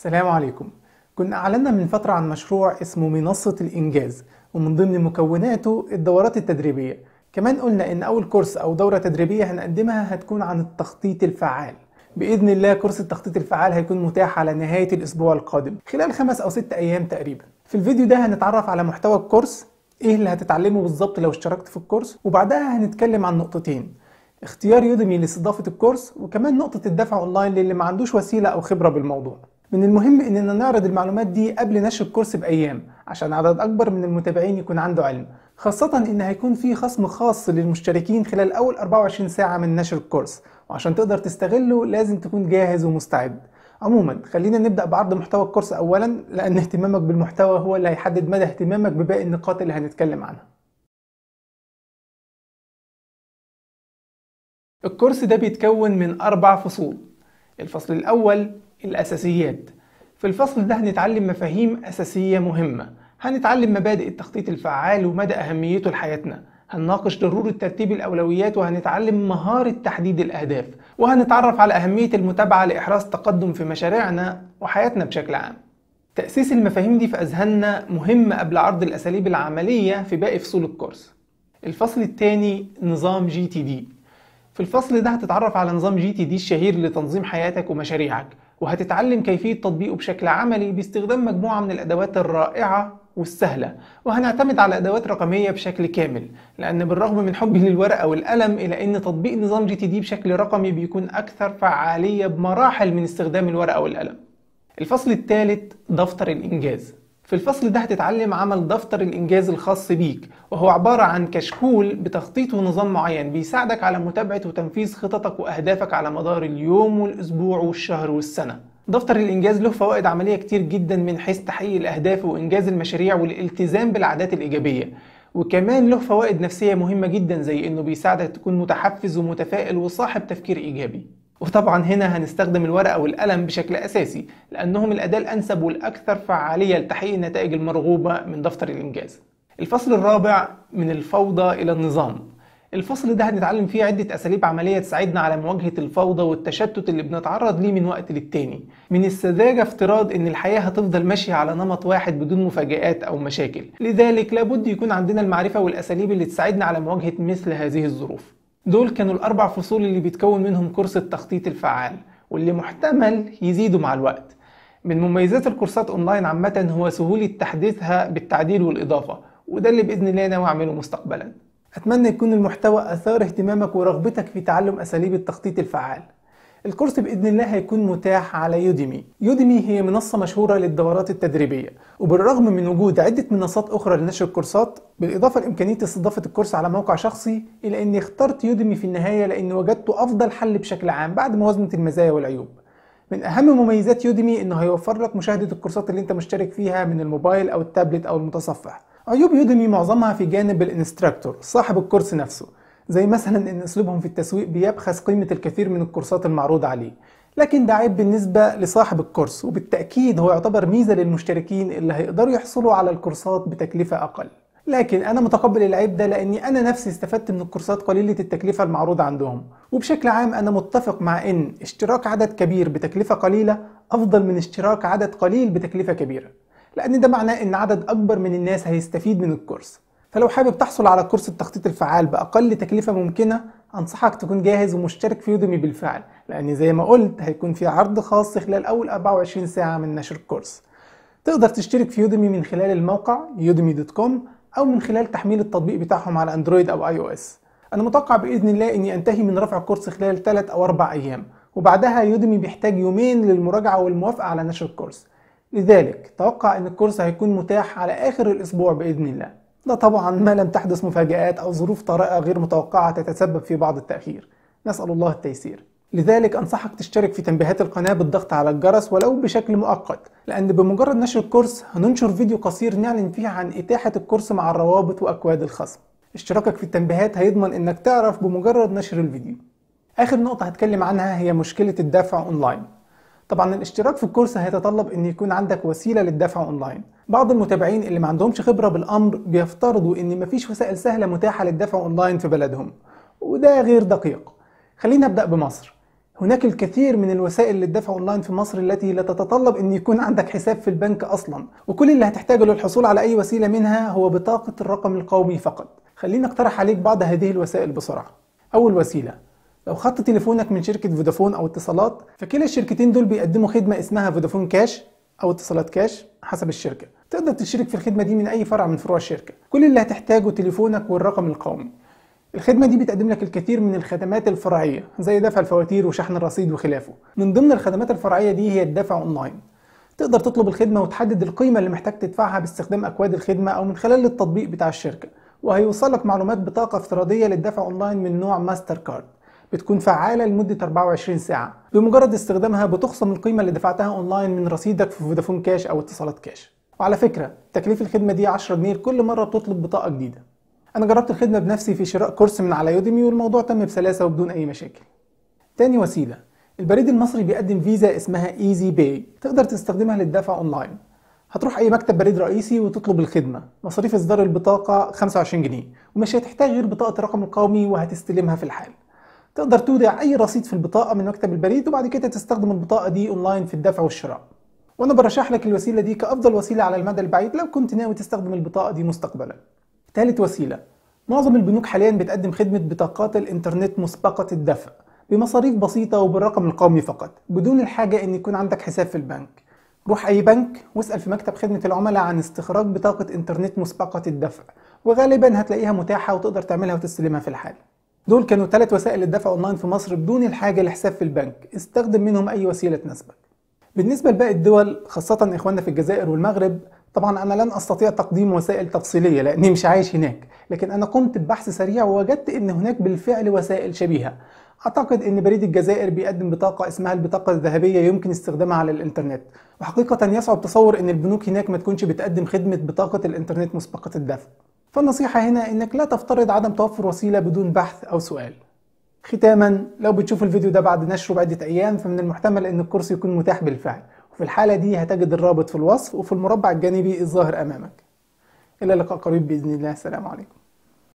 السلام عليكم كنا أعلنا من فترة عن مشروع اسمه منصة الإنجاز ومن ضمن مكوناته الدورات التدريبية كمان قلنا إن أول كورس أو دورة تدريبية هنقدمها هتكون عن التخطيط الفعال بإذن الله كورس التخطيط الفعال هيكون متاح على نهاية الأسبوع القادم خلال خمس أو ست أيام تقريبا في الفيديو ده هنتعرف على محتوى الكورس إيه اللي هتتعلمه بالظبط لو اشتركت في الكورس وبعدها هنتكلم عن نقطتين اختيار يودمي لاستضافة الكورس وكمان نقطة الدفع أونلاين للي ما عندوش وسيلة أو خبرة بالموضوع من المهم اننا نعرض المعلومات دي قبل نشر الكورس بايام عشان عدد اكبر من المتابعين يكون عنده علم خاصة ان هيكون في خصم خاص للمشتركين خلال اول 24 ساعة من نشر الكورس وعشان تقدر تستغله لازم تكون جاهز ومستعد عموما خلينا نبدا بعرض محتوى الكورس اولا لان اهتمامك بالمحتوى هو اللي هيحدد مدى اهتمامك بباقي النقاط اللي هنتكلم عنها الكورس ده بيتكون من اربع فصول الفصل الاول الأساسيات في الفصل ده هنتعلم مفاهيم أساسية مهمة هنتعلم مبادئ التخطيط الفعال ومدى أهميته لحياتنا هنناقش ضرورة ترتيب الأولويات وهنتعلم مهارة تحديد الأهداف وهنتعرف على أهمية المتابعة لإحراز تقدم في مشاريعنا وحياتنا بشكل عام تأسيس المفاهيم دي في أذهاننا مهم قبل عرض الأساليب العملية في باقي فصول الكورس الفصل الثاني نظام جي تي دي في الفصل ده هتتعرف على نظام جي تي دي الشهير لتنظيم حياتك ومشاريعك وهتتعلم كيفية تطبيقه بشكل عملي باستخدام مجموعة من الأدوات الرائعة والسهلة وهنعتمد على أدوات رقمية بشكل كامل لأن بالرغم من حبي للورقة والقلم إلا أن تطبيق نظام جي تي دي بشكل رقمي بيكون أكثر فعالية بمراحل من استخدام الورقة والقلم الفصل الثالث دفتر الإنجاز في الفصل ده هتتعلم عمل دفتر الإنجاز الخاص بيك وهو عبارة عن كشكول بتخطيط ونظام معين بيساعدك على متابعة وتنفيذ خططك وأهدافك على مدار اليوم والأسبوع والشهر والسنة دفتر الإنجاز له فوائد عملية كتير جدا من حيث تحقيق الأهداف وإنجاز المشاريع والالتزام بالعادات الإيجابية وكمان له فوائد نفسية مهمة جدا زي إنه بيساعدك تكون متحفز ومتفائل وصاحب تفكير إيجابي وطبعا هنا هنستخدم الورقة والقلم بشكل أساسي لأنهم الأداة الأنسب والأكثر فعالية لتحقيق النتائج المرغوبة من دفتر الإنجاز الفصل الرابع من الفوضى إلى النظام الفصل ده هنتعلم فيه عدة أساليب عملية تساعدنا على مواجهة الفوضى والتشتت اللي بنتعرض ليه من وقت للتاني من السذاجة افتراض إن الحياة هتفضل ماشية على نمط واحد بدون مفاجآت أو مشاكل لذلك لابد يكون عندنا المعرفة والأساليب اللي تساعدنا على مواجهة مثل هذه الظروف دول كانوا الأربع فصول اللي بيتكون منهم كورس التخطيط الفعال واللي محتمل يزيدوا مع الوقت من مميزات الكورسات أونلاين عامة هو سهولة تحديثها بالتعديل والإضافة وده اللي باذن الله ناوي اعمله مستقبلا اتمنى يكون المحتوى اثار اهتمامك ورغبتك في تعلم اساليب التخطيط الفعال الكورس بإذن الله هيكون متاح على يوديمي يوديمي هي منصة مشهورة للدورات التدريبية وبالرغم من وجود عدة منصات أخرى لنشر الكورسات بالإضافة لإمكانية استضافة الكورس على موقع شخصي إلا أني اخترت يوديمي في النهاية لأني وجدته أفضل حل بشكل عام بعد موازنة المزايا والعيوب من أهم مميزات يوديمي إنه هيوفر لك مشاهدة الكورسات اللي أنت مشترك فيها من الموبايل أو التابلت أو المتصفح عيوب يوديمي معظمها في جانب الانستراكتور صاحب الكورس نفسه زي مثلا ان اسلوبهم في التسويق بيبخس قيمة الكثير من الكورسات المعروضة عليه لكن ده عيب بالنسبة لصاحب الكورس وبالتأكيد هو يعتبر ميزة للمشتركين اللي هيقدروا يحصلوا على الكورسات بتكلفة أقل لكن انا متقبل العيب ده لاني انا نفسي استفدت من الكورسات قليله التكلفه المعروضه عندهم وبشكل عام انا متفق مع ان اشتراك عدد كبير بتكلفه قليله افضل من اشتراك عدد قليل بتكلفه كبيره لأن ده معناه إن عدد أكبر من الناس هيستفيد من الكورس فلو حابب تحصل على كورس التخطيط الفعال بأقل تكلفة ممكنة أنصحك تكون جاهز ومشترك في يودمي بالفعل لأن زي ما قلت هيكون في عرض خاص خلال أول 24 ساعة من نشر الكورس تقدر تشترك في يودمي من خلال الموقع دوت كوم أو من خلال تحميل التطبيق بتاعهم على أندرويد أو آي أو إس أنا متوقع بإذن الله إني أنتهي من رفع الكورس خلال 3 أو 4 أيام وبعدها يودمي بيحتاج يومين للمراجعة والموافقة على نشر الكورس لذلك توقع ان الكورس هيكون متاح على اخر الاسبوع باذن الله ده طبعا ما لم تحدث مفاجآت او ظروف طارئة غير متوقعة تتسبب في بعض التأخير نسأل الله التيسير لذلك أنصحك تشترك في تنبيهات القناة بالضغط على الجرس ولو بشكل مؤقت لأن بمجرد نشر الكورس هننشر فيديو قصير نعلن فيه عن إتاحة الكورس مع الروابط وأكواد الخصم اشتراكك في التنبيهات هيضمن انك تعرف بمجرد نشر الفيديو آخر نقطة هتكلم عنها هي مشكلة الدفع أونلاين طبعا الاشتراك في الكورس هيتطلب ان يكون عندك وسيله للدفع اونلاين بعض المتابعين اللي ما عندهمش خبره بالامر بيفترضوا ان مفيش وسائل سهله متاحه للدفع اونلاين في بلدهم وده غير دقيق خلينا نبدا بمصر هناك الكثير من الوسائل للدفع اونلاين في مصر التي لا تتطلب ان يكون عندك حساب في البنك اصلا وكل اللي هتحتاجه للحصول على اي وسيله منها هو بطاقه الرقم القومي فقط خليني اقترح عليك بعض هذه الوسائل بسرعه اول وسيله لو خدت تليفونك من شركة فودافون أو اتصالات فكلا الشركتين دول بيقدموا خدمة اسمها فودافون كاش أو اتصالات كاش حسب الشركة تقدر تشترك في الخدمة دي من أي فرع من فروع الشركة كل اللي هتحتاجه تليفونك والرقم القومي الخدمة دي بتقدم لك الكثير من الخدمات الفرعية زي دفع الفواتير وشحن الرصيد وخلافه من ضمن الخدمات الفرعية دي هي الدفع أونلاين تقدر تطلب الخدمة وتحدد القيمة اللي محتاج تدفعها باستخدام أكواد الخدمة أو من خلال التطبيق بتاع الشركة وهيوصلك معلومات بطاقة افتراضية للدفع أونلاين من نوع ماستر كارد بتكون فعالة لمدة 24 ساعة بمجرد استخدامها بتخصم القيمة اللي دفعتها اونلاين من رصيدك في فودافون كاش او اتصالات كاش وعلى فكرة تكليف الخدمة دي 10 جنيه كل مرة بتطلب بطاقة جديدة انا جربت الخدمة بنفسي في شراء كورس من على يوديمي والموضوع تم بسلاسة وبدون اي مشاكل تاني وسيلة البريد المصري بيقدم فيزا اسمها ايزي باي تقدر تستخدمها للدفع اونلاين هتروح اي مكتب بريد رئيسي وتطلب الخدمه مصاريف اصدار البطاقه 25 جنيه ومش هتحتاج غير بطاقه الرقم القومي وهتستلمها في الحال تقدر تودع اي رصيد في البطاقه من مكتب البريد وبعد كده تستخدم البطاقه دي اونلاين في الدفع والشراء وانا برشح لك الوسيله دي كافضل وسيله على المدى البعيد لو كنت ناوي تستخدم البطاقه دي مستقبلا ثالث وسيله معظم البنوك حاليا بتقدم خدمه بطاقات الانترنت مسبقه الدفع بمصاريف بسيطه وبالرقم القومي فقط بدون الحاجه ان يكون عندك حساب في البنك روح اي بنك واسال في مكتب خدمه العملاء عن استخراج بطاقه انترنت مسبقه الدفع وغالبا هتلاقيها متاحه وتقدر تعملها وتستلمها في الحال دول كانوا ثلاث وسائل الدفع اونلاين في مصر بدون الحاجه لحساب في البنك استخدم منهم اي وسيله تناسبك بالنسبه لباقي الدول خاصه اخواننا في الجزائر والمغرب طبعا انا لن استطيع تقديم وسائل تفصيليه لاني مش عايش هناك لكن انا قمت ببحث سريع ووجدت ان هناك بالفعل وسائل شبيهه اعتقد ان بريد الجزائر بيقدم بطاقه اسمها البطاقه الذهبيه يمكن استخدامها على الانترنت وحقيقه يصعب تصور ان البنوك هناك ما تكونش بتقدم خدمه بطاقه الانترنت مسبقه الدفع فالنصيحة هنا إنك لا تفترض عدم توفر وسيلة بدون بحث أو سؤال ختاما لو بتشوف الفيديو ده بعد نشره بعدة أيام فمن المحتمل إن الكورس يكون متاح بالفعل وفي الحالة دي هتجد الرابط في الوصف وفي المربع الجانبي الظاهر أمامك إلى لقاء قريب بإذن الله السلام عليكم